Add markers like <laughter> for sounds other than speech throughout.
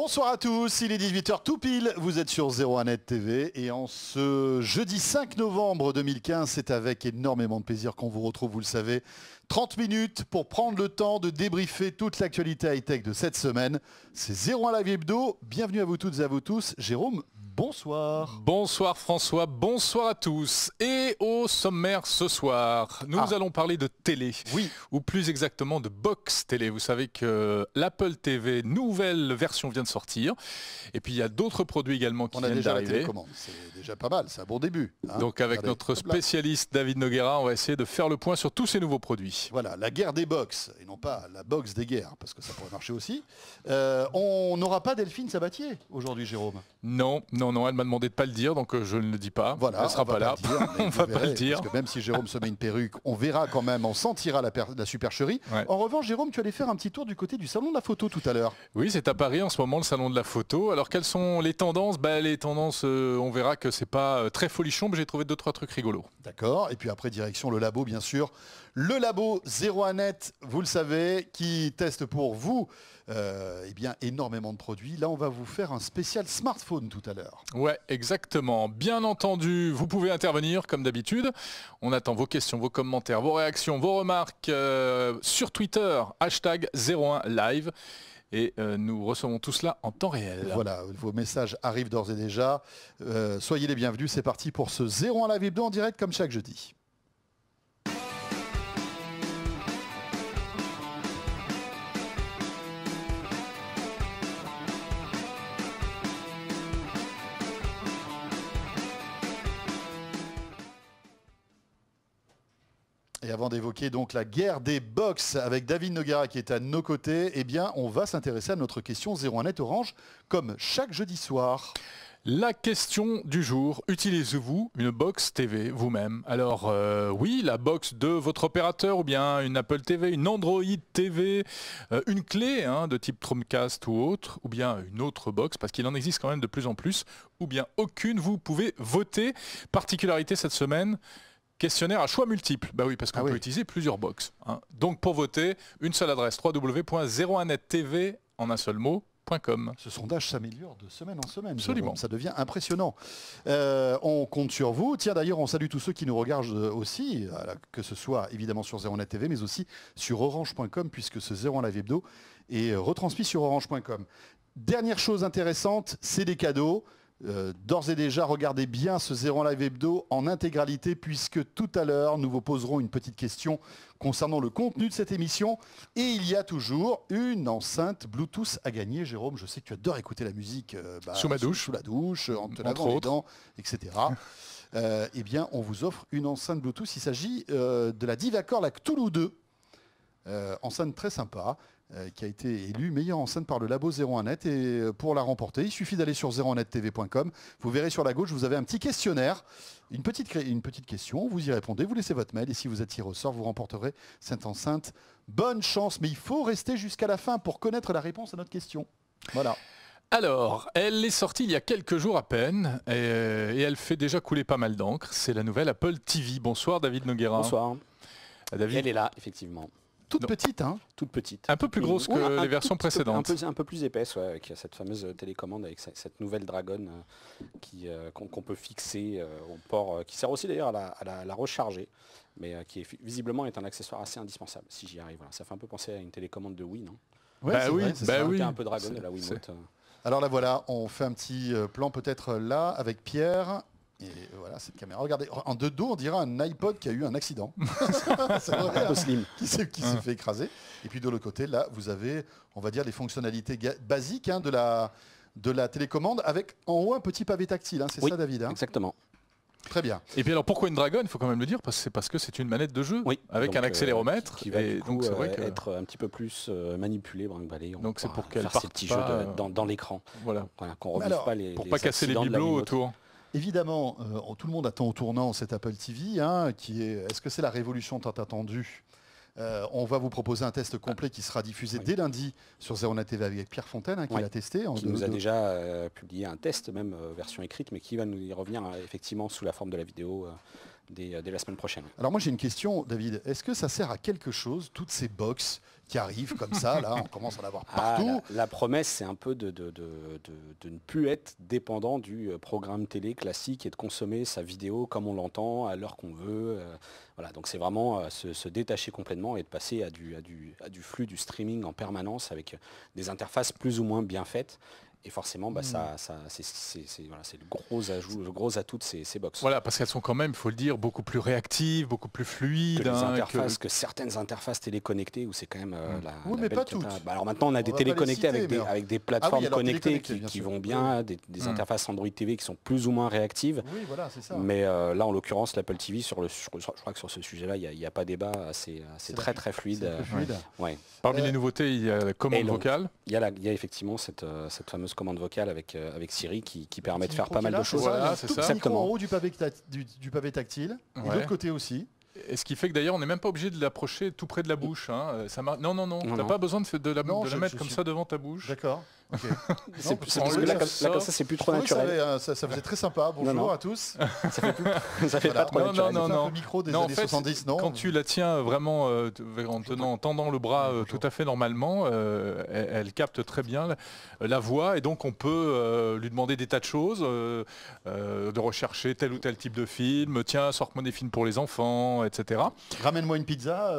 Bonsoir à tous, il est 18h tout pile, vous êtes sur 01net TV et en ce jeudi 5 novembre 2015, c'est avec énormément de plaisir qu'on vous retrouve, vous le savez, 30 minutes pour prendre le temps de débriefer toute l'actualité high-tech de cette semaine. C'est 01 Live Hebdo, bienvenue à vous toutes et à vous tous, Jérôme Bonsoir. Bonsoir François, bonsoir à tous. Et au sommaire ce soir, nous ah. allons parler de télé. Oui. Ou plus exactement de box télé. Vous savez que l'Apple TV nouvelle version vient de sortir. Et puis il y a d'autres produits également qui on viennent d'arriver. C'est déjà pas mal, c'est un bon début. Hein. Donc avec notre spécialiste David Noguera, on va essayer de faire le point sur tous ces nouveaux produits. Voilà, la guerre des box, et non pas la box des guerres, parce que ça pourrait marcher aussi. Euh, on n'aura pas Delphine Sabatier aujourd'hui, Jérôme. Non, non non, elle m'a demandé de pas le dire, donc euh, je ne le dis pas. Voilà, elle sera pas là. on on va pas <laughs> le dire. Parce que même si Jérôme se met une perruque, on verra quand même, on sentira la, supercherie. En revanche, Jérôme, tu allais faire un petit tour du côté du salon de la photo tout à l'heure. Oui, c'est à Paris en ce moment le salon de la photo. Alors quelles sont les tendances bah, les tendances, euh, on verra que c'est pas euh, très folichon, mais j'ai trouvé deux trois trucs rigolos. D'accord. Et puis après direction le labo, bien sûr. Le labo 01net, vous le savez, qui teste pour vous eh bien, énormément de produits. Là, on va vous faire un spécial smartphone tout à l'heure. Oui, Ouais, exactement. Bien entendu, vous pouvez intervenir comme d'habitude. On attend vos questions, vos commentaires, vos réactions, vos remarques euh, sur Twitter, hashtag 01live. Et euh, nous recevons tout cela en temps réel. Voilà, vos messages arrivent d'ores et déjà. Euh, soyez les bienvenus, c'est parti pour ce 01 Live Hebdo en direct comme chaque jeudi. Et avant d'évoquer donc la guerre des box avec David Nogara qui est à nos côtés, eh bien on va s'intéresser à notre question 01 net orange comme chaque jeudi soir. La question du jour, utilisez-vous une box TV vous-même Alors euh, oui, la box de votre opérateur ou bien une Apple TV, une Android TV, euh, une clé hein, de type Chromecast ou autre, ou bien une autre box, parce qu'il en existe quand même de plus en plus, ou bien aucune, vous pouvez voter. Particularité cette semaine, Questionnaire à choix multiples. Bah oui, parce qu'on ah peut utiliser plusieurs box. Hein. Donc pour voter, une seule adresse www.01nettv en un seul mot. Ce sondage s'améliore de semaine en semaine. Absolument. Ça devient impressionnant. Euh, on compte sur vous. Tiens, d'ailleurs, on salue tous ceux qui nous regardent euh, aussi, que ce soit évidemment sur 01 TV, mais aussi sur orange.com, puisque ce 01 Live Hebdo est euh, retransmis sur orange.com. Dernière chose intéressante, c'est des cadeaux. Euh, d'ores et déjà, regardez bien ce Zéro Live Hebdo en intégralité, puisque tout à l'heure, nous vous poserons une petite question concernant le contenu de cette émission. Et il y a toujours une enceinte Bluetooth à gagner. Jérôme, je sais que tu adores écouter la musique euh, bah, sous ma douche, sous, la douche, en te lavant les dents, etc. Euh, eh bien, on vous offre une enceinte Bluetooth. Il s'agit de la Divacor, la Cthulhu 2. enceinte très sympa euh, qui a été élu meilleur enceinte par le Labo 01net. Et euh, pour la remporter, il suffit d'aller sur 01nettv.com. Vous verrez sur la gauche, vous avez un petit questionnaire, une petite, une petite question. Vous y répondez, vous laissez votre mail. Et si vous êtes tiré au sort, vous remporterez cette enceinte. Bonne chance, mais il faut rester jusqu'à la fin pour connaître la réponse à notre question. Voilà. Alors, elle est sortie il y a quelques jours à peine et, euh, elle fait déjà couler pas mal d'encre. C'est la nouvelle Apple TV. Bonsoir David Noguera. Bonsoir. David. Elle est là, effectivement. Toute petite, hein Toute petite. Un peu plus grosse que les versions précédentes. Un peu, plus épaisse, ouais, Avec cette fameuse télécommande avec cette nouvelle dragonne euh, euh, qu'on peut fixer euh, au port, qui sert aussi d'ailleurs à, la, recharger, mais qui visiblement est un accessoire assez indispensable, si j'y arrive. Ça fait un peu penser à une télécommande de Wii, non ouais, bah oui, vrai, bah oui. un peu Dragon de la Wiimote. Alors là voilà, on fait un petit plan peut-être là avec Pierre et voilà, cette caméra. Regardez, en deux dos, on dira un iPod qui a eu un accident. <laughs> c'est un peu hein. slim. Qui s'est hein. fait écraser. Et puis de l'autre côté, là, vous avez, on va dire, les fonctionnalités basiques hein, de, la, de la télécommande avec en haut un petit pavé tactile. C'est ça, David Exactement. Très bien. Et puis alors pourquoi une dragon Il faut quand même le dire parce que c'est parce que c'est une manette de jeu avec un euh, accéléromètre qui, va euh, être un petit peu plus euh, manipulé. donc c'est pour qu'elle ces petits dans, l'écran. Voilà. pour pas casser les bibelots autour. Évidemment, euh, tout le monde attend au tournant cette Apple TV, hein, est. ce que c'est la révolution tant attendue euh, on va vous proposer un test complet qui sera diffusé dès lundi sur 01 TV avec Pierre Fontaine, hein, qui l'a testé. En qui nous a déjà euh, publié un test, même version écrite, mais qui va nous y revenir effectivement sous la forme de la vidéo dès, dès, la semaine prochaine. Alors moi j'ai une question, David. Est-ce que ça sert à quelque chose, toutes ces boxes qui arrive comme ça. Là, on commence à l'avoir ah, partout. la, promesse, c'est un peu de, de, ne plus être dépendant du euh, programme télé classique et de consommer sa vidéo comme on l'entend, à l'heure qu'on veut. Euh, voilà, donc c'est vraiment euh, se, détacher complètement et de passer à du, à, du, à du flux du streaming en permanence avec des interfaces plus ou moins bien faites et forcément, bah, ça, c'est le, gros ajout, le gros atout de ces, box. Voilà, parce qu'elles sont quand même, il faut le dire, beaucoup plus réactives, beaucoup plus fluides. Que, hein, que... certaines interfaces téléconnectées, où c'est quand même euh, mm. la, oui, mais pas toutes. Bah, alors maintenant, on a des téléconnectés avec, des, avec des ah plateformes connectées qui, vont bien, des, mm. interfaces Android TV qui sont plus ou moins réactives. Oui, voilà, ça. Mais euh, là, en l'occurrence, l'Apple TV, sur le, je crois que sur ce sujet-là, il n'y a, pas débat. C'est très, très fluide. Parmi euh, les nouveautés, il y a la commande vocale. Il y, a effectivement cette fameuse commande vocale avec, euh, avec Siri qui, permet de faire pas mal de choses. c'est en haut du pavé, du, pavé tactile, et de l'autre côté aussi. Et ce qui fait que d'ailleurs, on n'est même pas obligé de l'approcher tout près de la bouche. Hein. Ça Non, non, non. tu n'as pas besoin de, la, mettre comme ça devant ta bouche. D'accord c'est ça, c'est plus trop naturel. Euh, ça, faisait très sympa. Bonjour à tous. <laughs> ça fait, plus, <laughs> ça pas trop micro des années 70, non Quand euh. tu la tiens euh, vraiment en, tenant, tendant le bras tout à fait normalement, elle, capte très bien la, voix et donc on peut lui demander des tas de choses, de rechercher tel ou tel type de film. Tiens, sorte-moi des films pour les enfants, etc. Ramène-moi une pizza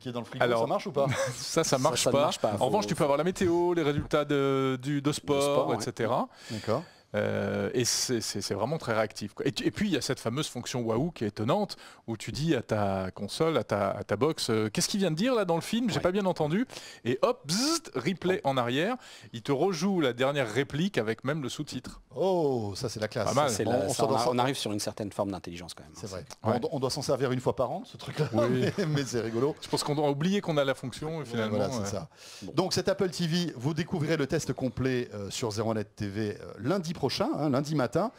qui est dans le frigo. Alors, ça marche ou pas <laughs> Ça, ça Marche pas. En revanche, tu peux avoir la météo, les résultats de de, du, de sport, etc. D'accord. Euh, et c'est vraiment très réactif. Et, puis, il y a cette fameuse fonction Wahoo qui est étonnante, où tu dis à ta console, à ta, box, euh, qu'est-ce qu'il vient de dire là dans le film J'ai pas bien entendu. Et hop, replay oh. en arrière. Il te rejoue la dernière réplique avec même le sous-titre. Oh, ça c'est la classe. on, arrive sur une certaine forme d'intelligence quand même. C'est vrai. On, doit s'en servir une fois par an, ce truc-là. Oui. <laughs> mais, c'est rigolo. Je pense qu'on doit oublier qu'on a la fonction. finalement, voilà, c'est ça. Donc, cette Apple TV, vous découvrirez le test complet euh, sur ZeroNet TV lundi prochain Hein, lundi matin.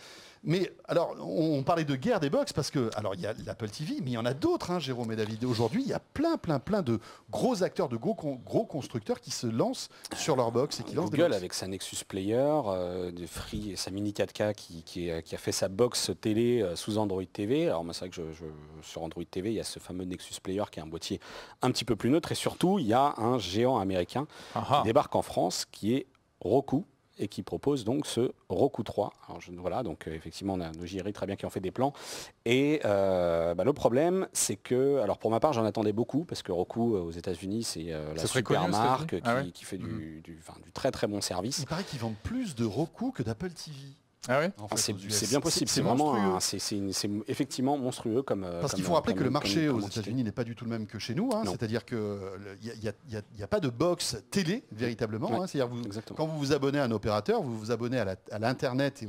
Mais alors, on, parlait de guerre des box parce que, alors, il y a l'Apple TV, mais il y en a d'autres, hein, Jérôme et David. Aujourd'hui, il y a plein, plein, plein de gros acteurs, de gros, gros constructeurs qui se lancent sur leur box et qui lancent avec sa Nexus Player, euh, de Free et sa Mini 4K qui, a fait sa box télé euh, sous Android TV. Alors, moi, c'est vrai que je, sur Android TV, il y a ce fameux Nexus Player qui est un boîtier un petit peu plus neutre. Et surtout, il y a un géant américain ah ah. débarque en France qui est Roku et qui propose donc ce Roku 3. Alors je, voilà, donc euh, effectivement, on a nos JRI très bien qui ont fait des plans. Et euh, bah, le problème, c'est que, alors pour ma part, j'en attendais beaucoup, parce que Roku euh, aux États-Unis, c'est la super marque ah qui, fait du, mm. du, très très bon service. Il paraît qu'ils vendent plus de Roku que d'Apple TV. Ah ah, c'est bien possible. C'est vraiment, c'est effectivement monstrueux comme. Euh, Parce qu'il faut rappeler que le marché aux États-Unis n'est pas du tout le même que chez nous. Hein. C'est-à-dire que il n'y a, pas de box télé véritablement. Hein. quand vous vous abonnez à un opérateur, vous vous abonnez à l'internet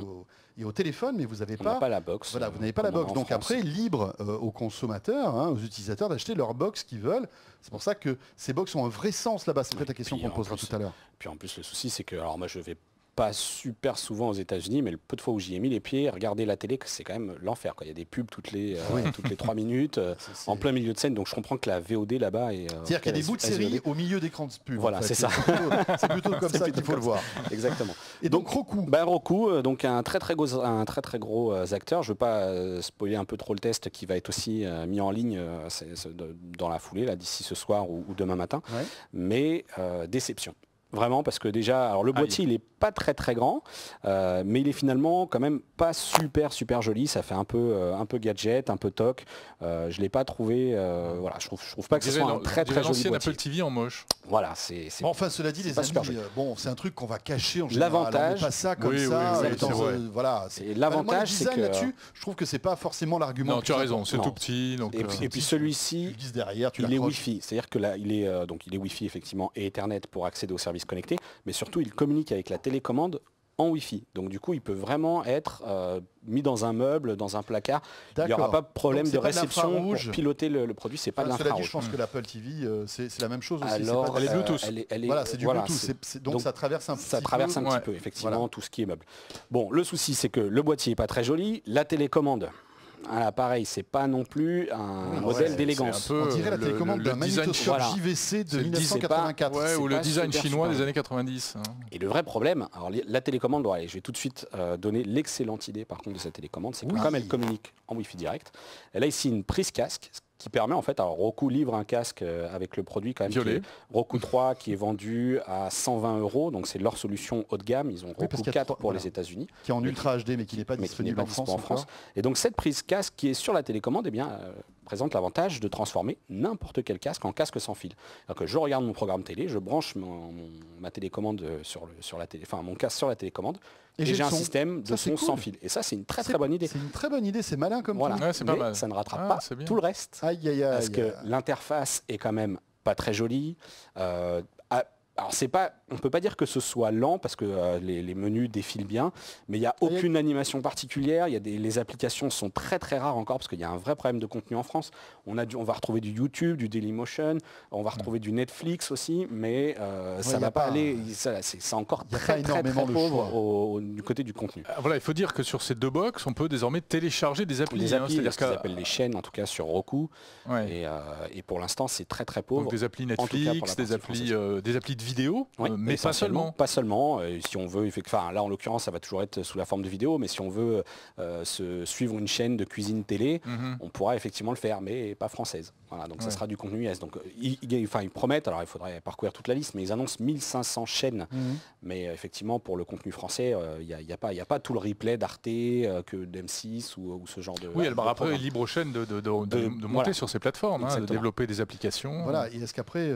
et au téléphone, mais vous n'avez pas, la box. Voilà, vous euh, n'avez pas la box. Donc après, libre euh, aux consommateurs, hein, aux utilisateurs d'acheter leur box qu'ils veulent. C'est pour ça que ces box ont un vrai sens là-bas. C'est peut-être la question qu'on posera tout à l'heure. Puis en plus, le souci, c'est que, alors moi, je vais pas super souvent aux États-Unis, mais le peu de fois où j'y ai mis les pieds, regarder la télé, c'est quand même l'enfer. Il y a des pubs toutes les euh, toutes les trois <laughs> minutes, euh, en plein milieu de scène. Donc je comprends que la VOD là-bas est. Euh, C'est-à-dire qu'il y a des bouts de série e au milieu d'écran de pub. Voilà, c'est ça. C'est plutôt, comme <laughs> ça qu'il faut le voir. Exactement. Et donc, Roku. Ben Roku, donc un très très gros un très très gros acteur. Je veux pas spoiler un peu trop le test qui va être aussi mis en ligne dans la foulée là d'ici ce soir ou, demain matin. Mais déception. Vraiment, parce que déjà, alors le ah boîtier, il est pas très très grand, euh, mais il est finalement quand même pas super super joli. Ça fait un peu, euh, un peu gadget, un peu toc. Euh, je ne l'ai pas trouvé, voilà, je trouve, je trouve pas que ce soit un très très joli boîtier. en Voilà, c'est... enfin, cela dit, les amis, bon, c'est un truc qu'on va cacher en général. L'avantage... ça voilà, l'avantage, c'est que... je trouve que c'est pas forcément l'argument. Non, tu as raison, c'est tout petit. et, puis, celui-ci, il est Wi-Fi. C'est-à-dire que là, il est, donc, il est wi effectivement et Ethernet pour accéder au service se connecter, mais surtout il communique avec la télécommande en wifi, Donc du coup, il peut vraiment être euh, mis dans un meuble, dans un placard. Il n'y aura pas de problème de réception pour piloter le, produit. C'est pas de ah, l'infrarouge. je pense que mm. l'Apple TV, euh, c'est la même chose aussi. Alors, elle est Bluetooth. Elle voilà, c'est du Bluetooth. Donc, ça traverse un petit peu. Ça traverse un petit peu, effectivement, tout ce qui est meuble. Bon, le souci, c'est que le boîtier n'est pas très joli. La télécommande, un pareil, c'est pas non plus un modèle d'élégance. On dirait la télécommande d'un design JVC de 1984. ou le design chinois des années 90. Et le vrai problème, alors la télécommande, je vais tout de suite euh, donner l'excellente idée par contre de cette télécommande, c'est que comme elle communique en Wi-Fi direct, elle a ici une prise casque, qui permet en fait, à Roku livre un casque euh, avec le produit quand même. Qui Roku 3 qui est vendu à 120 euros, donc c'est leur solution haut de gamme. Ils ont Roku 4 pour les États-Unis. Qui est en ultra HD mais qui n'est pas disponible en, France, Et donc cette prise casque qui est sur la télécommande, eh bien, euh, présente l'avantage de transformer n'importe quel casque en casque sans fil. Alors je regarde mon programme télé, je branche ma télécommande euh, sur la télé, enfin mon casque sur la télécommande, et, j'ai un système de son sans fil. Et ça, c'est une très très bonne idée. C'est une très bonne idée, c'est malin comme voilà. Ça ne rattrape ah, pas tout le reste. parce que l'interface est quand même pas très jolie. Euh, ah, alors c'est pas on ne peut pas dire que ce soit lent parce que euh, les, menus défilent bien, mais il n'y a aucune animation particulière. Y a les applications sont très très rares encore parce qu'il y a un vrai problème de contenu en France. On, a on va retrouver du YouTube, du Dailymotion, on va retrouver mm. du Netflix aussi, mais euh, ça ne va pas, aller. C'est encore très, très, très, pauvre du côté du contenu. Euh, voilà, il faut dire que sur ces deux box, on peut désormais télécharger des applis. Des hein, cest ce qu'ils appellent les chaînes, en tout cas sur Roku. Et, pour l'instant, c'est très très pauvre. Donc des applis Netflix, des, applis, des applis de vidéo mais pas seulement. Pas seulement. Euh, si on veut, enfin là en l'occurrence, ça va toujours être sous la forme de vidéo, mais si on veut euh, se suivre une chaîne de cuisine télé, mhm. on pourra effectivement le faire, mais pas française. Voilà, donc ça sera du contenu US. Donc euh, ils, ils promettent, alors il faudrait parcourir toute la liste, mais ils annoncent 1500 chaînes. Mhm. Mais effectivement, pour le contenu français, il n'y a, pas, il a pas tout le replay d'Arte que d'M6 ou, ce genre de. Oui, après, libre aux chaînes de, de, monter sur ces plateformes, hein, de développer des applications. Voilà, et est-ce qu'après,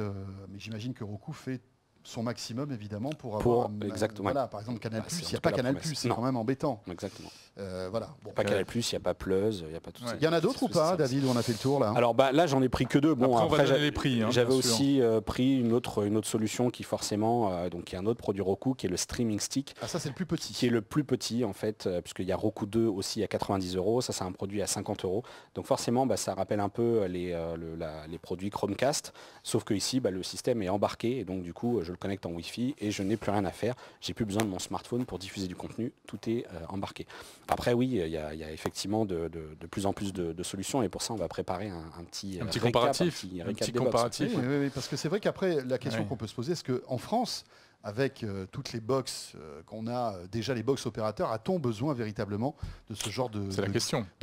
j'imagine que Roku fait son maximum évidemment pour avoir exactement. voilà par exemple Canal ah, il n'y a pas Canal c'est quand même embêtant exactement euh, voilà bon, pas Canal il n'y a pas Pleuse il n'y a pas tout ça il y en a d'autres ou pas David on a fait le tour là hein alors bah, là j'en ai pris que deux bon après, hein, j'avais aussi euh, pris une autre une autre solution qui forcément euh, donc y a un autre produit Roku qui est le streaming stick ah ça c'est le plus petit qui est le plus petit en fait puisqu'il y a Roku 2 aussi à 90 euros ça c'est un produit à 50 euros donc forcément bah, ça rappelle un peu les les produits Chromecast sauf que ici bah, le système est embarqué et donc du coup le connecte en wifi et je n'ai plus rien à faire. J'ai plus besoin de mon smartphone pour diffuser du contenu. Tout est euh, embarqué. Après, oui, il y, a effectivement de, plus en plus de, solutions et pour ça, on va préparer un, petit, un euh, comparatif. Un petit, parce que c'est vrai qu'après, la question qu'on peut se poser, est-ce en France, avec euh, toutes les box euh, qu'on a euh, déjà, les box opérateurs, a-t-on besoin véritablement de ce genre de,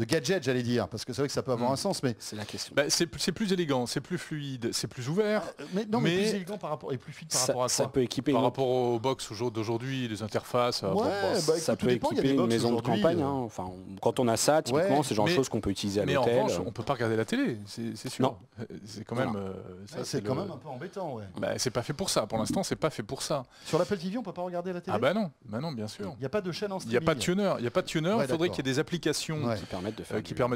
gadget, j'allais dire Parce que c'est vrai que ça peut avoir hmm. un sens, mais... C'est la question. Bah, c'est plus élégant, c'est plus fluide, c'est plus ouvert. mais non, mais, plus élégant par rapport, et plus fluide par rapport à Ça peut équiper... Par rapport aux box d'aujourd'hui, les interfaces... Bah, ça peut équiper une maison de campagne. Hein, enfin, quand on a ça, typiquement, c'est c'est genre de choses qu'on peut utiliser à l'hôtel. Mais en revanche, on peut pas regarder la télé, c'est sûr. C'est quand même... c'est quand même un peu embêtant, ouais. Bah, c'est pas fait pour ça, pour l'instant, c'est pas fait pour ça. Sur l'Apple TV, on peut pas regarder la télé Ah bah non, bah bien sûr. Il n'y a pas de chaîne en streaming. Il n'y a pas de tuner. Il y a pas de tuner. faudrait qu'il y ait des applications qui, euh, permettent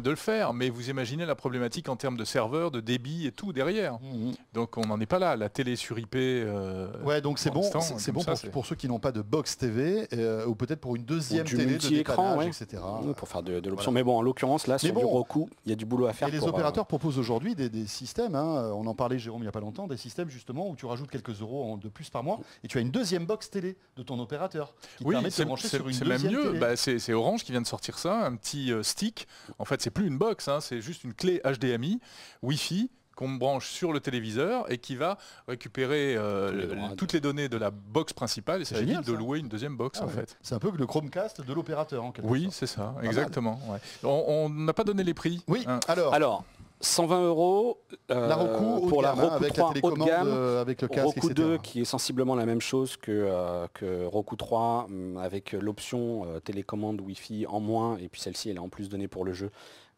de, le faire. Mais vous imaginez la problématique en termes de serveurs, de débit et tout derrière. Mm, mm. Donc on n'en est pas là. La télé sur IP. Euh, ouais, donc c'est bon. C'est bon pour, ceux qui n'ont pas de box TV euh, ou peut-être pour une deuxième télé de écran, etc. pour faire de, l'option. Mais bon, en l'occurrence là, c'est bon, du Roku, il y a du boulot à faire. Et les opérateurs proposent aujourd'hui des, systèmes. Hein. On en parlait Jérôme il n'y a pas longtemps, des systèmes justement où tu rajoutes quelques euros de plus par mois et tu as une deuxième box télé de ton opérateur. Qui oui, c'est même mieux. Bah, c'est Orange qui vient de sortir ça, un petit euh, stick. En fait, c'est plus une box, hein, c'est juste une clé HDMI, Wi-Fi qu'on branche sur le téléviseur et qui va récupérer euh, toutes les données de la box principale et ça de louer une deuxième box ah en fait. C'est un peu le Chromecast de l'opérateur en quelque oui, sorte. Oui, c'est ça, exactement. On n'a pas donné les prix. Oui, hein. alors. alors 120 euros euh, pour la hein, Roku avec 3 haut de gamme, euh, avec le Roku 2 qui est sensiblement la même chose que, euh, que Roku 3 mm, avec l'option télécommande Wi-Fi en moins et puis celle-ci elle est en plus donnée pour le jeu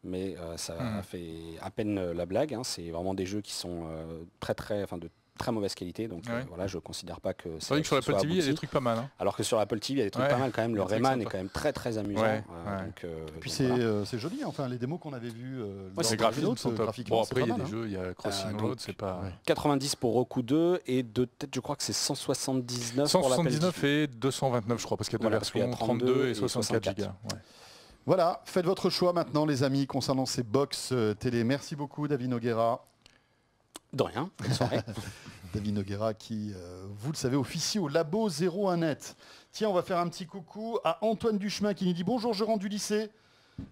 mais ça mmh. fait à peine la blague hein. c'est vraiment des jeux qui sont très très enfin de très mauvaise qualité. Donc euh, voilà, je considère pas que. C'est vrai que sur Apple TV, hein. il y a des trucs pas mal. Alors que sur Apple TV, il y a des trucs pas mal quand même. Le Rayman est quand même très très amusant. Euh, euh, et puis c'est joli. Hein. Enfin, les démos qu'on avait vues. c'est graphiquement, graphiquement, Bon après, il y a des hein. jeux, il y a Crossing Road, c'est pas. 90 pour Roku 2 et de tête, je crois que c'est 179. 179 et 229, je crois, parce qu'il y a deux versions, 32 et 64 Go. Voilà, faites votre choix maintenant les amis concernant ces box télé. Merci beaucoup David Noguera. De rien, <laughs> David Noguera qui, euh, vous le savez, officie au Labo 01net. Tiens, on va faire un petit coucou à Antoine Duchemin qui nous dit bonjour, je rentre du lycée.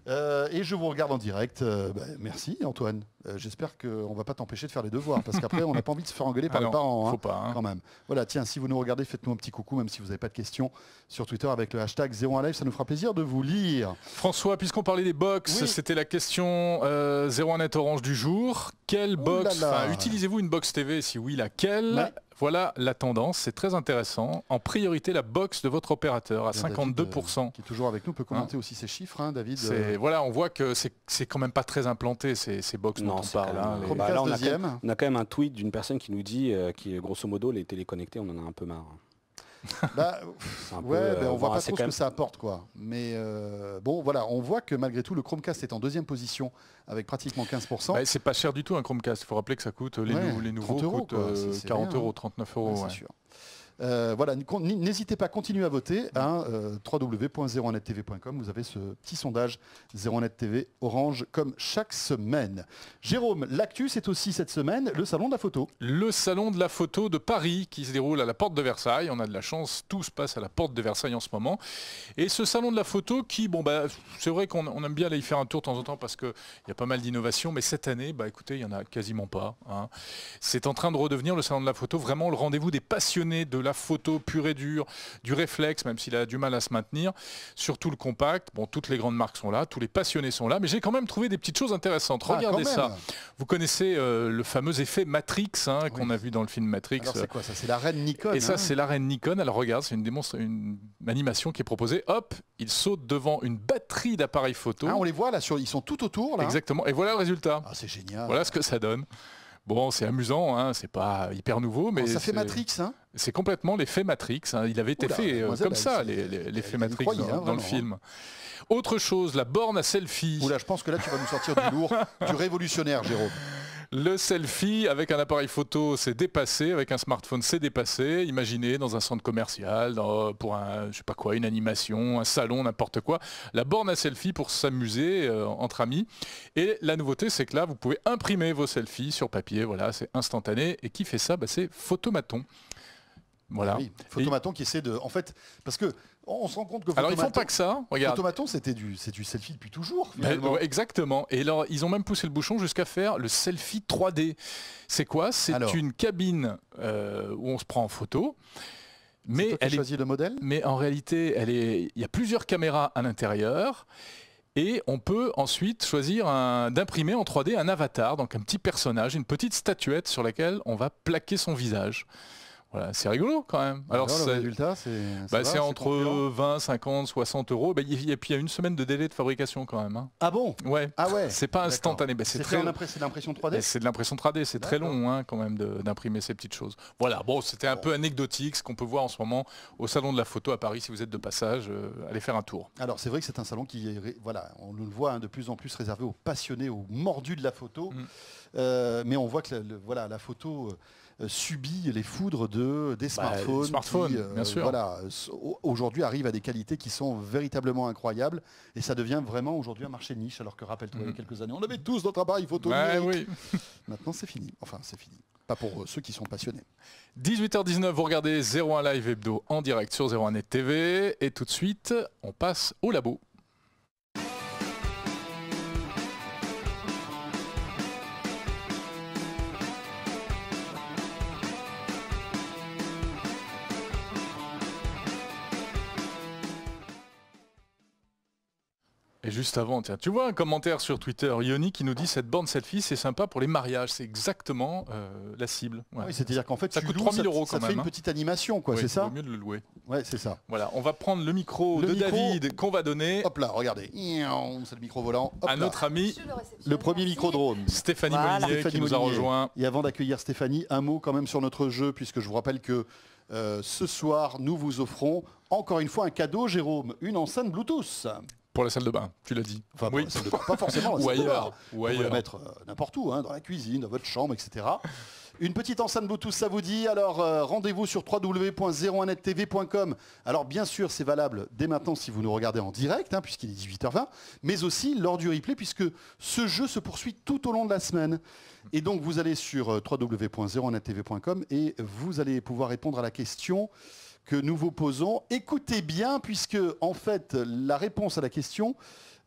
Euh, et je vous regarde en direct. Euh, bah, merci Antoine. Euh, j'espère qu'on ne va pas t'empêcher de faire les devoirs, parce qu'après, on n'a pas envie de se faire engueuler <laughs> ah par les parents. Hein, faut pas, hein. quand même. Voilà, tiens, si vous nous regardez, faites-nous un petit coucou, même si vous n'avez pas de questions, sur Twitter avec le hashtag 01Live, ça nous fera plaisir de vous lire. François, puisqu'on parlait des box, c'était la question 01net euh, orange du jour. Quelle box Utilisez-vous une box TV Si oui, laquelle Voilà la tendance, c'est très intéressant. En priorité, la box de votre opérateur à 52%. Euh, qui est toujours avec nous peut commenter hein. aussi ces chiffres, hein, David. Voilà, on voit que c'est quand même pas très implanté ces, ces box on, a Quand même, un tweet d'une personne qui nous dit, euh, que est grosso modo, les téléconnectés, on en a un peu marre. Bah, <laughs> euh, on voit pas trop ce que ça apporte quoi. Mais euh, bon voilà, on voit que malgré tout le Chromecast est en deuxième position avec pratiquement 15%. Bah, c'est pas cher du tout un Chromecast, il faut rappeler que ça coûte, les, nouveaux 40 euros, 39 euros. Hein. Euh, voilà, n'hésitez pas, à continuer à voter à hein, euh, nettvcom Vous avez ce petit sondage 0net TV Orange comme chaque semaine. Jérôme, l'actu, c'est aussi cette semaine le salon de la photo. Le salon de la photo de Paris qui se déroule à la porte de Versailles. On a de la chance, tout se passe à la porte de Versailles en ce moment. Et ce salon de la photo qui, bon, bah, c'est vrai qu'on aime bien aller y faire un tour de temps en temps parce qu'il y a pas mal d'innovations, mais cette année, bah, écoutez, il n'y en a quasiment pas. Hein. C'est en train de redevenir le salon de la photo, vraiment le rendez-vous des passionnés de la photo pure et dure, du réflexe, même s'il a du mal à se maintenir, surtout le compact. Bon, toutes les grandes marques sont là, tous les passionnés sont là, mais j'ai quand même trouvé des petites choses intéressantes. Ah, Regardez ça. Vous connaissez euh, le fameux effet Matrix hein, qu'on a vu dans le film Matrix. Euh. c'est quoi ça C'est la reine Nikon. Et ça, hein? c'est la reine Nikon. Alors regarde, c'est une, démonstration, une animation qui est proposée. Hop, il saute devant une batterie d'appareils photo. Ah, on les voit là, sur... ils sont tout autour hein? Exactement. Et voilà le résultat. Ah, c'est génial. Voilà ce que ça donne. Bon, c'est amusant, hein, c'est pas hyper nouveau, mais. Oh, ça fait Matrix, hein C'est complètement l'effet Matrix. Hein. Il avait été fait euh, comme ça, l'effet Matrix hein, dans, le hein. film. Autre chose, la borne à selfie. Oula, je pense que là, tu vas nous sortir du lourd, du révolutionnaire, Jérôme. Le selfie avec un appareil photo, c'est dépassé. Avec un smartphone, c'est dépassé. Imaginez dans un centre commercial, pour un, je sais pas quoi, une animation, un salon, n'importe quoi. La borne à selfie pour s'amuser euh, entre amis. Et la nouveauté, c'est que là, vous pouvez imprimer vos selfies sur papier. Voilà, c'est instantané. Et qui fait ça bah, C'est Photomaton. Voilà. Oui, Photomaton qui essaie de. En fait, parce que on se rend compte que Alors ils font pas que ça, hein, regarde. Photomaton, c'était du, c'est du selfie depuis toujours. exactement. Et alors ils ont même poussé le bouchon jusqu'à faire le selfie 3D. C'est quoi C'est une cabine euh, où on se prend en photo. Mais elle qui le modèle. Mais en réalité, elle est. Il y a plusieurs caméras à l'intérieur. Et on peut ensuite choisir d'imprimer en 3D un avatar, donc un petit personnage, une petite statuette sur laquelle on va plaquer son visage c'est rigolo quand même. Alors, le résultat, c'est bah, entre 20, 50, 60 euros. Bah, et puis il y a une semaine de délai de fabrication quand même. Hein. Ah bon Ouais. Ah ouais. C'est pas instantané. Bah, c'est très... de l'impression 3D. C'est de l'impression 3D. C'est très long hein, quand même d'imprimer ces petites choses. Voilà. Bon, c'était un peu anecdotique ce qu'on peut voir en ce moment au salon de la photo à Paris. Si vous êtes de passage, euh, allez faire un tour. Alors c'est vrai que c'est un salon qui est, voilà, on le voit hein, de plus en plus réservé aux passionnés, aux mordus de la photo. Mm. Euh, mais on voit que la, voilà, la photo. Euh, euh, subit les foudres de, des bah, smartphones, qui, euh, voilà, aujourd'hui arrive à des qualités qui sont véritablement incroyables et ça devient vraiment aujourd'hui un marché de niche alors que rappelle-toi il y a mm. quelques années on avait tous notre appareil photo bah <laughs> maintenant c'est fini enfin c'est fini pas pour euh, ceux qui sont passionnés. 18h19, vous regardez 01 Live Hebdo en direct sur 01 Net TV. Et tout de suite, on passe au labo. Et juste avant, tiens, tu vois un commentaire sur Twitter, Yoni qui nous dit cette bande selfie, c'est sympa pour les mariages, c'est exactement euh, la cible. Oui, c'est-à-dire qu'en fait, ça coûte 3000 euros ça, quand fait une hein. petite animation, quoi, c'est ça vaut mieux de le louer. Ouais, c'est ça. Voilà, on va prendre le micro de David qu'on va donner. Hop là, regardez, c'est le micro volant. à notre ami, le, premier micro drone, Stéphanie qui nous a rejoint. Et avant d'accueillir Stéphanie, un mot quand même sur notre jeu, puisque je vous rappelle que euh, ce soir, nous vous offrons encore une fois un cadeau, Jérôme, une enceinte Bluetooth. Pour la salle de bain, tu l'as dit. Enfin, oui. pas forcément. <laughs> La ailleurs. Vous ailleurs. la mettre euh, n'importe où, hein, dans la cuisine, dans votre chambre, etc. Une petite enceinte Bluetooth, ça vous dit Alors euh, rendez-vous sur www.01nettv.com. Alors bien sûr, c'est valable dès maintenant si vous nous regardez en direct, hein, puisqu'il est 18h20, mais aussi lors du replay, puisque ce jeu se poursuit tout au long de la semaine. Et donc vous allez sur euh, www.01nettv.com et vous allez pouvoir répondre à la question que nous vous posons. Écoutez bien, puisque en fait, la réponse à la question,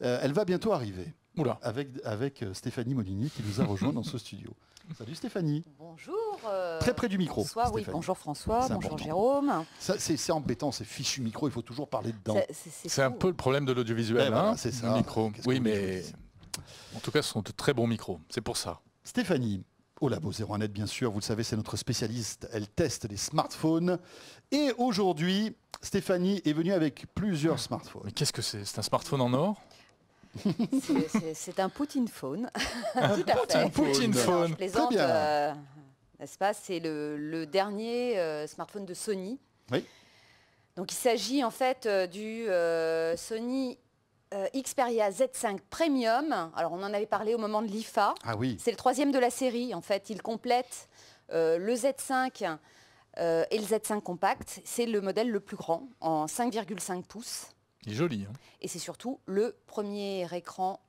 euh, elle va bientôt arriver. Oula. Avec, avec euh, Stéphanie Molini qui nous a rejoint dans ce <laughs> studio. Salut Stéphanie. Bonjour. Euh, très près du micro. Bonsoir, oui, bonjour François, bonjour Jérôme. Jérôme. C'est embêtant, c'est fichu micro, il faut toujours parler dedans. C'est un peu le problème de l'audiovisuel, eh, hein, c'est ça. micro. Oui, mais en tout cas, ce sont de très bons micros, c'est pour ça. Stéphanie, au Labo 01net, bien sûr. Vous le savez, c'est notre spécialiste. Elle teste les smartphones. Et aujourd'hui, Stéphanie est venue avec plusieurs smartphones. Mais qu'est-ce que c'est C'est un smartphone en or c'est, un Poutine phone. Un <laughs> Poutine phone. Très bien. Euh, n'est-ce pas C'est le, dernier euh, smartphone de Sony. Oui. Donc il s'agit en fait euh, du Sony euh, Xperia Z5 Premium. Alors on en avait parlé au moment de l'IFA. Ah oui. C'est le troisième de la série en fait. Il complète euh, le Z5 euh, et le Z5 Compact. C'est le modèle le plus grand en 5,5 pouces. Il est joli. Hein. Et c'est surtout le premier écran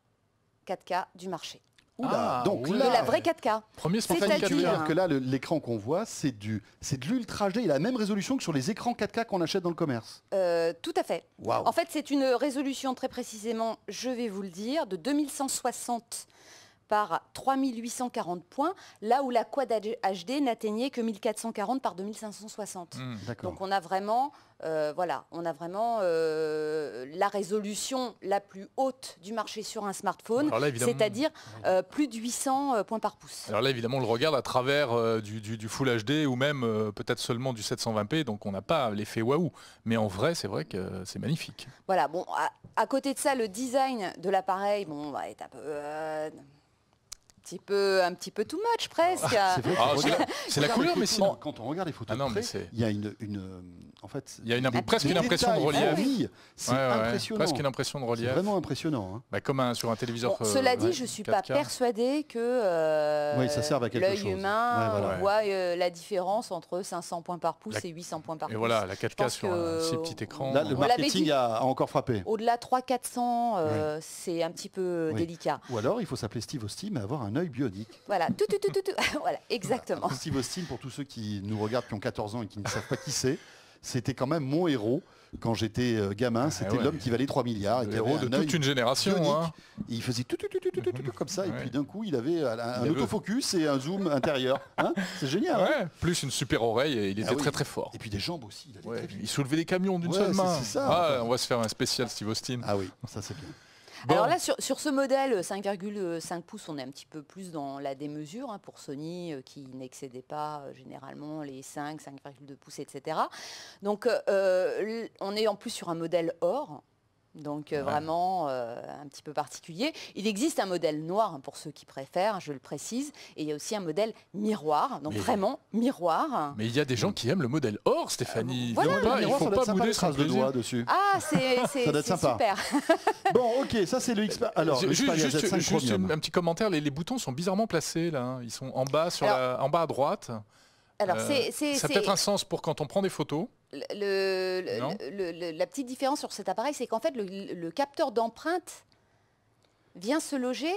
4K du marché. Ah, donc oui. la vraie 4K. Premier C'est-à-dire que là, l'écran qu'on voit, c'est du, c'est de l'ultra G. Il a la même résolution que sur les écrans 4K qu'on achète dans le commerce. Euh, tout à fait. En fait, c'est une résolution très précisément, je vais vous le dire, de 2160 par 3840 points, là où la Quad HD n'atteignait que 1440 par 2560. Mmh, donc on a vraiment, euh, voilà, on a vraiment euh, la résolution la plus haute du marché sur un smartphone, c'est-à-dire euh, plus de 800 points par pouce. Alors là, évidemment, on le regarde à travers du, Full HD ou même peut-être seulement du 720p, donc on n'a pas l'effet waouh. Mais en vrai, c'est vrai que c'est magnifique. Voilà, bon, à, côté de ça, le design de l'appareil, bon, va être un peu petit peu, un petit peu too much presque. Ah, ah, c'est, la, couleur, mais sinon, quand on regarde les photos, ah il y a une en fait. Il y a presque une impression de relief. c'est impressionnant. Presque de Vraiment impressionnant. Hein. Bah, comme sur un téléviseur. Euh, cela dit, je ne suis pas persuadé que euh, l'œil humain voilà. voit euh, la différence entre 500 points par pouce et 800 points par pouce. Et voilà, la 4K sur un petits petit écran. le marketing a, encore frappé. Au-delà de 300-400, c'est un petit peu délicat. Ou alors, il faut s'appeler Steve Austin et avoir un œil bionique. Voilà, tout, tout, tout, tout, <laughs> voilà, exactement. Steve Austin pour tous ceux qui nous regardent, qui ont 14 ans et qui ne savent pas qui c'est c'était quand même mon héros quand j'étais euh, gamin, ah c'était l'homme qui valait 3 milliards. héros de toute une génération. Hein. Il faisait tout, tout, tout, tout comme ça, et puis d'un coup, il avait un, autofocus et un zoom intérieur. Hein c'est génial. Hein. Plus une super oreille, et il ah était très très fort. Et puis des jambes aussi. Il, soulevait des camions d'une seule main. ah, on va se faire un spécial Steve Austin. Ah oui, ça c'est bien. Alors là, sur, ce modèle 5,5 euh, pouces, on est un petit peu plus dans la démesure hein, pour Sony, euh, qui n'excédait pas euh, généralement les 5, 5,2 pouces, etc. Donc, on est en plus sur un modèle or. Donc euh, vraiment euh, un petit peu particulier. Il existe un modèle noir pour ceux qui préfèrent, je le précise, et il y a aussi un modèle miroir, donc vraiment miroir. Mais il y a des gens qui aiment le modèle or, Stéphanie. Ah il voilà, faut pas, faut pas bouder trace de doigts dessus. Ah, c'est <laughs> super. <laughs> bon, ok, ça c'est le X. Euh, Alors, juste, un petit commentaire. Les, boutons sont bizarrement placés là. Hein. Ils sont en bas en bas à droite. Alors, c'est ça peut-être un sens pour quand on prend des photos la petite différence sur cet appareil, c'est qu'en fait, le, capteur d'empreinte vient se loger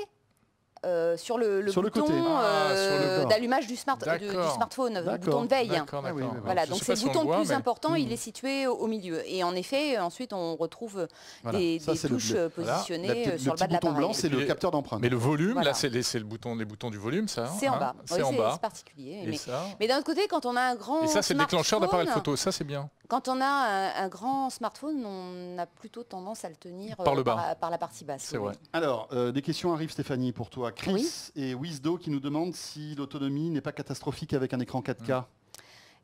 euh, sur le, le bouton ah, euh, d'allumage du, smartphone, le euh, bouton de veille. Ah voilà, donc c'est le bouton le plus important, il hmm. est situé au, milieu. Et en effet, ensuite, on retrouve des, touches positionnées sur le bas de l'appareil. Le bouton blanc, c'est le capteur d'empreinte. Mais le volume, là, c'est le bouton, les boutons du volume, ça. Hein c'est en bas. Hein c'est particulier. Mais, d'un autre côté, quand on a un grand. Et ça, c'est le déclencheur d'appareil photo. Ça, c'est bien. Quand on a un, grand smartphone, on a plutôt tendance à le tenir par, euh, la partie basse. Alors, euh, des questions arrivent, Stéphanie, pour toi. Chris et Wisdo qui nous demandent si l'autonomie n'est pas catastrophique avec un écran 4K.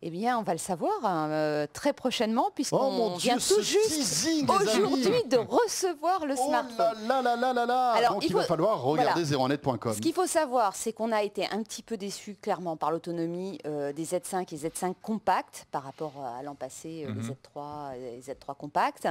Eh bien, on va le savoir hein, euh, très prochainement, puisqu'on oh, vient tout juste aujourd'hui de recevoir le oh smartphone. Oh Alors, il, va falloir regarder zeronet.com. Ce qu'il faut savoir, c'est qu'on a été un petit peu déçus, clairement, par l'autonomie euh, des Z5 et Z5 Compact, par rapport à l'an passé, euh, les Z3 et Z3 compacts.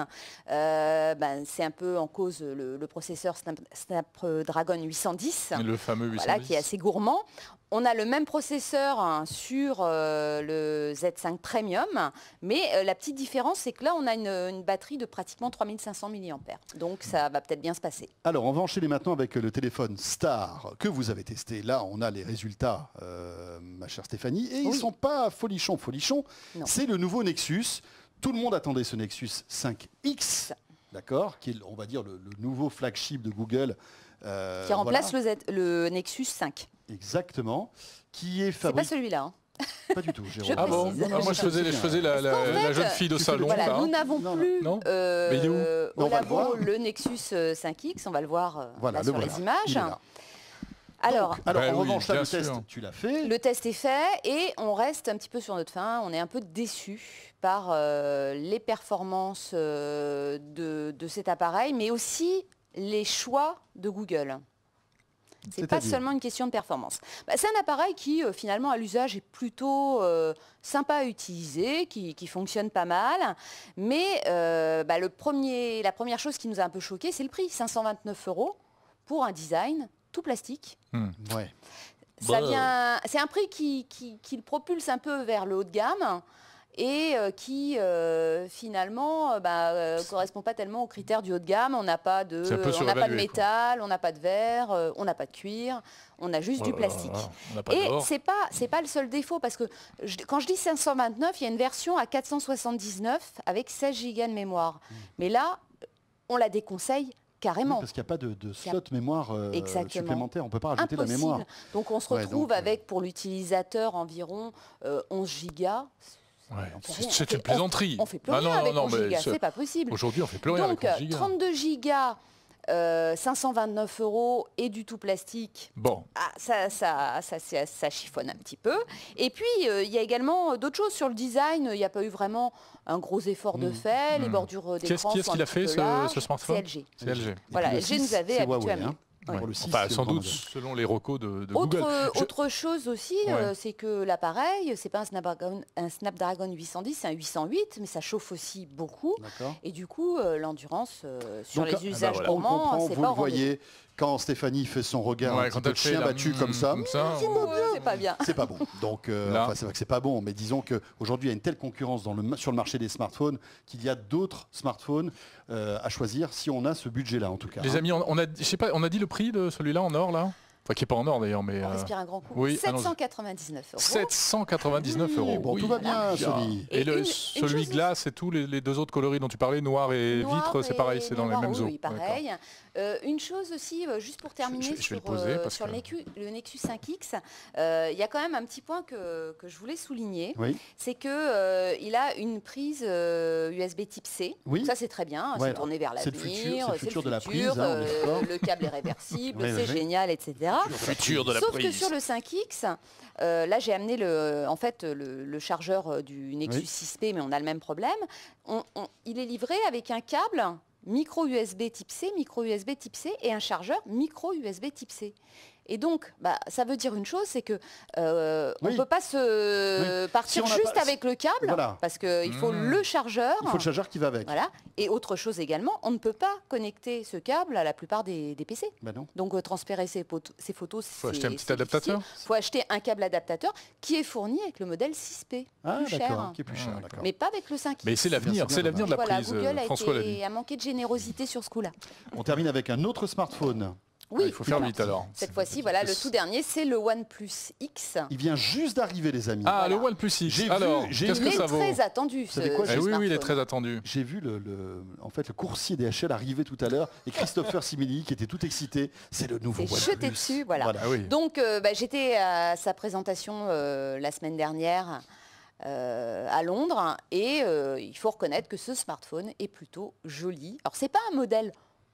ben, c'est un peu en cause le, processeur Snapdragon 810. Le fameux 810. qui est assez gourmand. On a le même processeur hein, sur euh, le Z5 Premium, mais euh, la petite différence, c'est que là, on a une, batterie de pratiquement 3500 mAh. Donc, ça va peut-être bien se passer. Alors, on va enchaîner maintenant avec euh, le téléphone Star que vous avez testé. Là, on a les résultats, ma chère Stéphanie. Et ils ne sont pas folichons, folichons. C'est le nouveau Nexus. Tout le monde attendait ce Nexus 5X, d'accord Qui est, on va dire, le nouveau flagship de Google euh, qui remplace le, Nexus 5. Exactement. Qui est fabriqué. pas celui-là. Hein. <laughs> Pas du tout, Jérôme. Ah moi, je faisais, la, jeune fille de salon. Voilà, nous n'avons plus le, Nexus 5X. Euh, on va le voir euh, sur les images. Alors, alors ben en revanche, le test, tu l'as fait. Le test est fait et on reste un petit peu sur notre fin. On est un peu déçu par les performances de, de, cet appareil, mais aussi les choix de Google. Ce n'est pas seulement une question de performance. Bah, c'est un appareil qui, euh, finalement, à l'usage, est plutôt euh, sympa à utiliser, qui, fonctionne pas mal. Mais euh, bah, le premier, la première chose qui nous a un peu choqué, c'est le prix. 529 euros pour un design tout plastique. Hmm. Bah. C'est un prix qui, qui, le propulse un peu vers le haut de gamme et euh, qui euh, finalement ne euh, bah, correspond pas tellement aux critères du haut de gamme. On n'a pas de, métal, on n'a pas de verre, on n'a pas de cuir, on a juste oh du plastique. Et c'est pas pas le seul défaut parce que quand je dis 529, il y a une version à 479 avec 16 gigas de mémoire. Mmh. Mais là, on la déconseille Carrément. parce qu'il n'y a pas de, slot mémoire supplémentaire, on ne peut pas rajouter de mémoire. Donc on se retrouve avec pour l'utilisateur environ 11 gigas, c'est une plaisanterie. On, fait plus bah rien non, c'est pas possible. Aujourd'hui, on fait plus rien Donc, 32 gigas, 529 euh, euh, euros et du tout plastique. Bon. Ah, ça, chiffonne un petit peu. Et puis, euh, il y a également d'autres choses sur le design. Il n'y a pas eu vraiment un gros effort de mmh. fait. Les mmh. bordures d'écran Qu'est-ce qu'il a fait, ce, smartphone C'est LG. LG. Voilà, LG nous avait actuellement sans doute selon les recos de, Google. Euh, autre chose aussi, euh, c'est que l'appareil, c'est pas un Snapdragon, 810, c'est un 808, mais ça chauffe aussi beaucoup. Et du coup, euh, l'endurance sur les usages ah bah c'est pas voyez, quand Stéphanie fait son regard petit peu de chien battu mm, comme ça, c'est pas bien. C'est pas bon. Donc, euh, c'est pas bon, mais disons qu'aujourd'hui, il y a une telle concurrence sur le marché des smartphones qu'il y a d'autres smartphones euh, à choisir si on a ce budget-là, en tout cas. Les amis, on, a, pas, on a dit le prix de celui-là en or, là Enfin, qui n'est pas en or d'ailleurs, mais. On euh, respire un grand coup. Oui, 799 euros. 799 euros. Bon, tout va bien, ah, celui Et, celui glace et tous les, deux autres coloris dont tu parlais, noir et vitre, c'est pareil, c'est dans les mêmes eaux. Oui, pareil. Euh, une chose aussi, euh, juste pour terminer sur, le, Nexus, 5X, euh, il y a quand même un petit point que, je voulais souligner, c'est qu'il a une prise USB type C. Ça c'est très bien, c'est tourné vers l'avenir, c'est le futur, de la prise, hein, le câble est réversible, <laughs> c'est génial, etc. Sauf que sur le 5X, là, j'ai amené le, en fait, le, chargeur du Nexus 6P, mais on a le même problème. il est livré avec un câble micro USB type C, micro USB type C et un chargeur micro USB type C. Et donc, bah, ça veut dire une chose, c'est qu'on euh, ne peut pas se partir juste avec le câble, parce qu'il faut mmh. le chargeur. Il faut le chargeur qui va avec. Voilà. Et autre chose également, on ne peut pas connecter ce câble à la plupart des, PC. Bah donc euh, transférer ses, photos, il faut acheter un petit adaptateur. Il faut acheter un câble adaptateur qui est fourni avec le modèle 6P, ah, plus cher. Qui est plus cher ah, mais pas avec le 5. Mais c'est l'avenir, c'est l'avenir de la prise. Google a, euh, François été, a manqué de générosité sur ce coup-là. On termine avec un autre smartphone. Oui, ah, il faut faire vite alors. Cette fois-ci, voilà, le tout dernier, c'est le OnePlus X. Il vient juste d'arriver, les amis. Ah, le OnePlus X. Vu, très attendu. Ce, quoi, eh oui, il est très attendu. J'ai vu le, en fait, le coursier DHL arriver tout à l'heure et Christopher <laughs> Simili qui était tout excité. C'est le nouveau OnePlus. jeté dessus, voilà. Ah Donc, euh, bah, j'étais à sa présentation euh, la semaine dernière. Euh, à Londres et il faut reconnaître que ce smartphone est plutôt joli. Alors c'est pas un modèle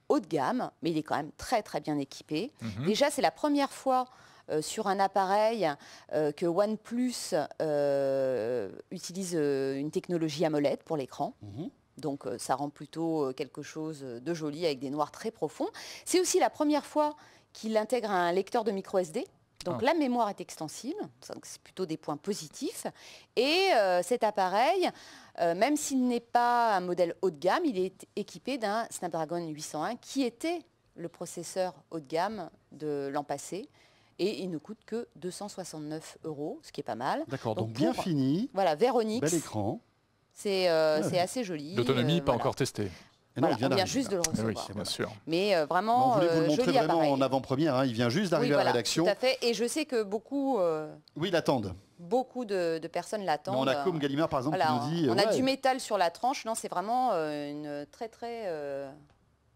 haut de gamme, mais il est quand même très très bien équipé. Mhm. Déjà, c'est la première fois euh, sur un appareil euh, que OnePlus euh, utilise une technologie AMOLED pour l'écran. Mhm. Donc ça rend plutôt quelque chose de joli avec des noirs très profonds. C'est aussi la première fois qu'il intègre un lecteur de micro SD. Donc ah. la mémoire est extensible, c'est plutôt des points positifs. Et euh, cet appareil, euh, même s'il n'est pas un modèle haut de gamme, il est équipé d'un Snapdragon 801 qui était le processeur haut de gamme de l'an passé. Et il ne coûte que 269 euros, ce qui est pas mal. D'accord, donc, bien fini. Voilà, Véronique. Bel écran. Euh, ah, c'est assez joli. L'autonomie, pas encore testée on vient juste de le recevoir. sûr. Mais euh, vraiment, on voulait vous euh, montrer vraiment en avant-première. Hein. Il vient juste d'arriver à la rédaction. Tout à fait. Et je sais que beaucoup. Euh, oui, l'attendent. Beaucoup de, personnes l'attendent. On a comme Gallimard, par exemple, dit. On a du métal sur la tranche. Non, c'est vraiment une très très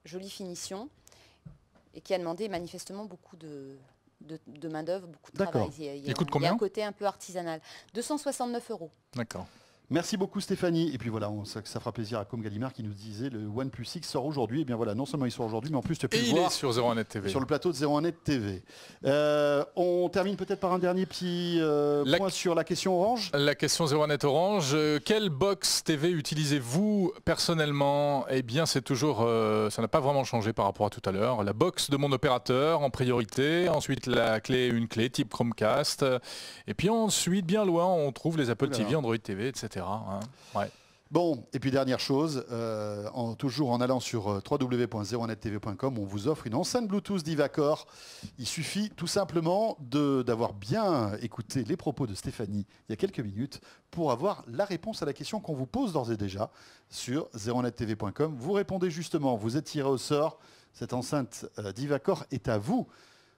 jolie finition et qui a demandé manifestement beaucoup de, main-d'œuvre, beaucoup de travail. il il y a un côté un peu artisanal. 269 euros. D'accord. Merci beaucoup Stéphanie. Et puis voilà, ça, fera plaisir à Com Gallimard qui nous disait le OnePlus 6 sort aujourd'hui. Et eh bien voilà, non seulement il sort aujourd'hui, mais en plus tu peux le voir sur 01net TV. Sur le plateau de 01net TV. Euh, on termine peut-être par un dernier petit euh, point sur la question Orange. La question 01net Orange. Euh, quelle box TV utilisez-vous personnellement Eh bien c'est toujours, ça n'a pas vraiment changé par rapport à tout à l'heure. La box de mon opérateur en priorité, ensuite la clé, une clé type Chromecast. Et puis ensuite, bien loin, on trouve les Apple TV, Android TV, etc. Hein. Bon, et puis dernière chose, euh, en, toujours en allant sur euh, www0 nettvcom on vous offre une enceinte Bluetooth d'Ivacor. Il suffit tout simplement d'avoir bien écouté les propos de Stéphanie il y a quelques minutes pour avoir la réponse à la question qu'on vous pose d'ores et déjà sur 0 nettvcom Vous répondez justement, vous êtes tiré au sort. Cette enceinte euh, d'Ivacor est à vous.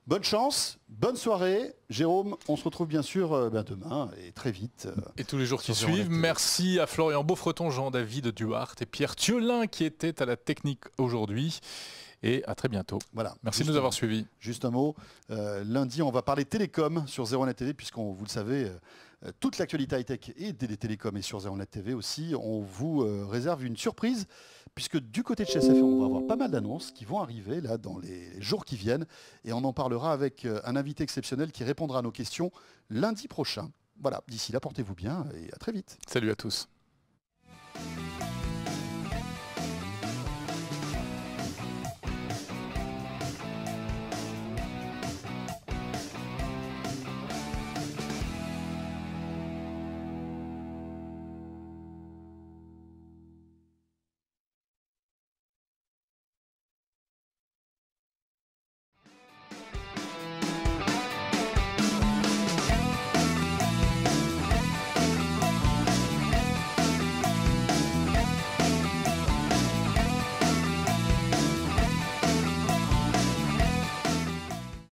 Bonne chance, bonne soirée. Jérôme, on se retrouve bien sûr euh, ben, demain et très vite. Euh, et tous les jours qui suivent. Euh. Merci à Florian Beaufreton, Jean-David Duarte et Pierre Thiolin qui étaient à la technique aujourd'hui et à très bientôt. Voilà. Merci de nous avoir suivis. Juste un mot. Euh, lundi, on va parler télécom sur 01 TV, puisqu'on, vous le savez, euh, euh, toute l'actualité high-tech et des télécoms et sur 01 TV aussi. On vous réserve une surprise, puisque du côté de chez SF, on va avoir pas mal d'annonces qui vont arriver là dans les jours qui viennent. Et on en parlera avec un invité exceptionnel qui répondra à nos questions lundi prochain. Voilà, d'ici là, portez-vous bien et à très vite. Salut à tous.